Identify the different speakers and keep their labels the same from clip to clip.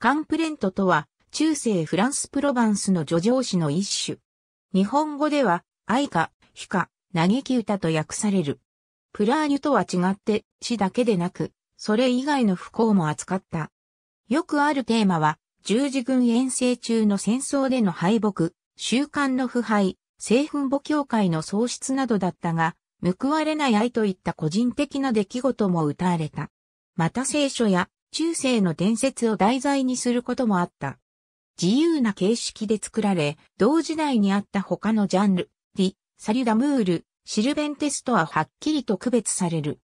Speaker 1: カンプレントとは、中世フランスプロバンスの叙情詩の一種。日本語では、愛歌、悲歌、嘆き歌と訳される。プラーニュとは違って、詩だけでなく、それ以外の不幸も扱った。よくあるテーマは、十字軍遠征中の戦争での敗北、習慣の腐敗、聖墳墓教会の喪失などだったが、報われない愛といった個人的な出来事も歌われた。また聖書や中世の伝説を題材にすることもあった。自由な形式で作られ、同時代にあった他のジャンル、リ、サリュダムール、シルベンテスとははっきりと区別される。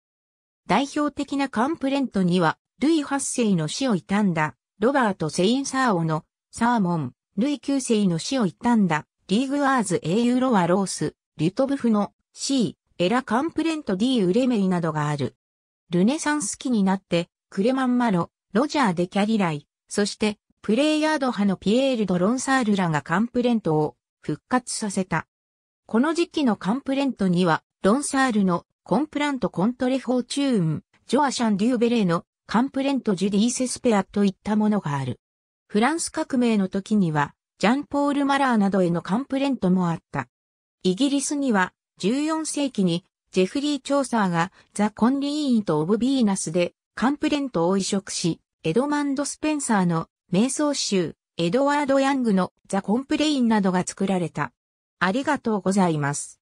Speaker 1: 代表的なカンプレントには、ルイ8世の死を悼んだ、ロバート・セイン・サーオの、サーモン、ルイ9世の死を悼んだ、リーグアーズ・英雄ロワ・ロース、リュトブフの、C、エラ・カンプレント・ディ・ウレメイなどがある。ルネサンス期になって、クレマン・マロ、ロジャー・デ・キャリライ、そして、プレイヤード派のピエール・ド・ロンサールらがカンプレントを復活させた。この時期のカンプレントには、ロンサールのコンプラント・コントレ・フォーチューン、ジョアシャン・デューベレーのカンプレント・ジュディ・セスペアといったものがある。フランス革命の時には、ジャンポール・マラーなどへのカンプレントもあった。イギリスには、14世紀に、ジェフリー・チョーサーがザ・コンリーンとオブ・ビーナスでカンプレントを移植し、エドマンド・スペンサーの瞑想集、エドワード・ヤングのザ・コンプレインなどが作られた。ありがとうございます。